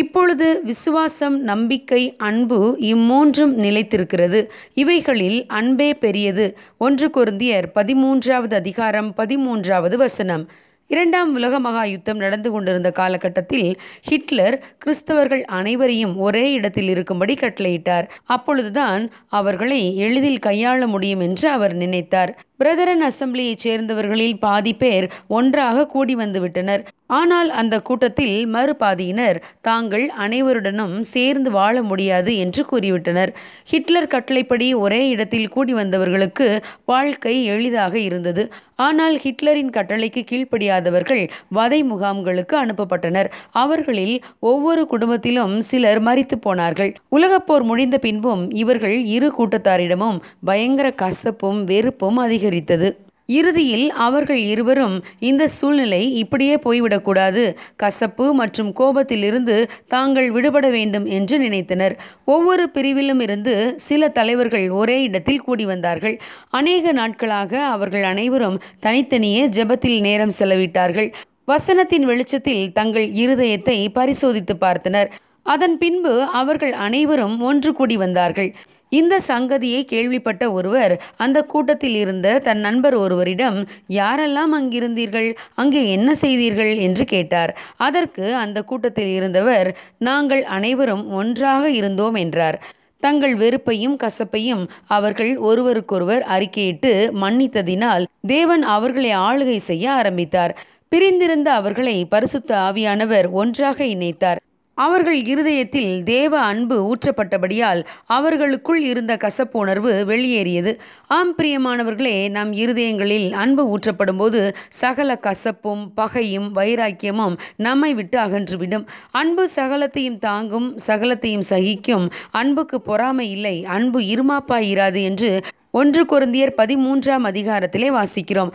இப்பொழுது விசுவாசம் நம்பிக்கை அன்பு இம்மூன்றும் நிலைத்திருக்கிறது இவைகளில் அன்பே பெரியது ஒன்று குருந்தியர் பதிமூன்றாவது அதிகாரம் பதிமூன்றாவது வசனம் இரண்டாம் உலக மகா யுத்தம் நடந்து கொண்டிருந்த காலகட்டத்தில் ஹிட்லர் கிறிஸ்தவர்கள் அனைவரையும் ஒரே இடத்தில் இருக்கும்படி கட்டளையிட்டார் அப்பொழுதுதான் அவர்களை எளிதில் கையாள முடியும் என்று அவர் நினைத்தார் பிரதரன் அசம்பிளியைச் சேர்ந்தவர்களில் பாதி பேர் ஒன்றாக கூடி வந்துவிட்டனர் ஆனால் அந்த கூட்டத்தில் மறுபாதியினர் தாங்கள் அனைவருடனும் சேர்ந்து வாழ முடியாது என்று கூறிவிட்டனர் ஹிட்லர் கட்டளைப்படி ஒரே இடத்தில் கூடி வந்தவர்களுக்கு வாழ்க்கை எளிதாக இருந்தது ஆனால் ஹிட்லரின் கட்டளைக்கு கீழ்ப்படியாதவர்கள் வதை முகாம்களுக்கு அனுப்பப்பட்டனர் அவர்களில் ஒவ்வொரு குடும்பத்திலும் சிலர் மறித்து போனார்கள் உலகப்போர் முடிந்த பின்பும் இவர்கள் இரு கூட்டத்தாரிடமும் பயங்கர கசப்பும் வெறுப்பும் அதிகரித்தது இறுதியில் அவர்கள் இருவரும் இந்த சூழ்நிலை இப்படியே போய்விடக்கூடாது கசப்பு மற்றும் கோபத்திலிருந்து தாங்கள் விடுபட வேண்டும் என்று நினைத்தனர் ஒவ்வொரு பிரிவிலும் இருந்து சில தலைவர்கள் ஒரே இடத்தில் கூடி வந்தார்கள் அநேக நாட்களாக அவர்கள் அனைவரும் தனித்தனியே ஜெபத்தில் நேரம் செலவிட்டார்கள் வசனத்தின் வெளிச்சத்தில் தங்கள் இருதயத்தை பரிசோதித்து பார்த்தனர் அதன் பின்பு அவர்கள் அனைவரும் ஒன்று கூடி வந்தார்கள் இந்த சங்கதியை கேள்விப்பட்ட ஒருவர் அந்த கூட்டத்தில் இருந்த தன் நண்பர் ஒருவரிடம் யாரெல்லாம் அங்கிருந்தீர்கள் அங்கே என்ன செய்தீர்கள் என்று கேட்டார் அதற்கு அந்த கூட்டத்தில் இருந்தவர் நாங்கள் அனைவரும் ஒன்றாக இருந்தோம் என்றார் தங்கள் வெறுப்பையும் கசப்பையும் அவர்கள் ஒருவருக்கொருவர் அறிக்கையிட்டு மன்னித்ததினால் தேவன் அவர்களை ஆளுகை செய்ய ஆரம்பித்தார் பிரிந்திருந்த அவர்களை பரிசுத்த ஆவியானவர் ஒன்றாக இணைத்தார் அவர்கள் இருதயத்தில் தேவ அன்பு ஊற்றப்பட்டபடியால் அவர்களுக்குள் இருந்த கசப்புணர்வு வெளியேறியது ஆம் பிரியமானவர்களே நம் இருதயங்களில் அன்பு ஊற்றப்படும் போது சகல கசப்பும் பகையும் வைராக்கியமும் நம்மை விட்டு அகன்றுவிடும் அன்பு சகலத்தையும் தாங்கும் சகலத்தையும் சகிக்கும் அன்புக்கு பொறாமை இல்லை அன்பு இருமாப்பாயிராது என்று ஒன்று குருந்தியர் பதிமூன்றாம் அதிகாரத்திலே வாசிக்கிறோம்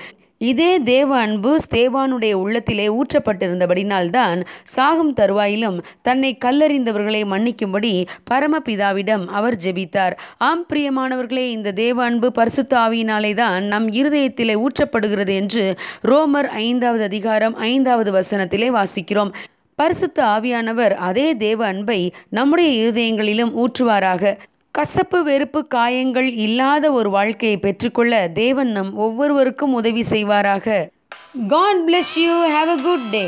இதே தேவ அன்பு ஸ்தேவானுடைய உள்ளத்திலே ஊற்றப்பட்டிருந்தபடினால்தான் சாகும் தருவாயிலும் தன்னை கல்லறிந்தவர்களை மன்னிக்கும்படி பரமபிதாவிடம் அவர் ஜெபித்தார் ஆம் பிரியமானவர்களே இந்த தேவ அன்பு பரிசுத்த ஆவியினாலே தான் நம் இருதயத்திலே ஊற்றப்படுகிறது என்று ரோமர் ஐந்தாவது அதிகாரம் ஐந்தாவது வசனத்திலே வாசிக்கிறோம் பரிசுத்த ஆவியானவர் அதே தேவ அன்பை நம்முடைய இருதயங்களிலும் ஊற்றுவாராக கசப்பு வெறுப்பு காயங்கள் இல்லாத ஒரு வாழ்க்கையை பெற்றுக்கொள்ள தேவன் நம் ஒவ்வொருவருக்கும் உதவி செய்வாராக God bless you have a good day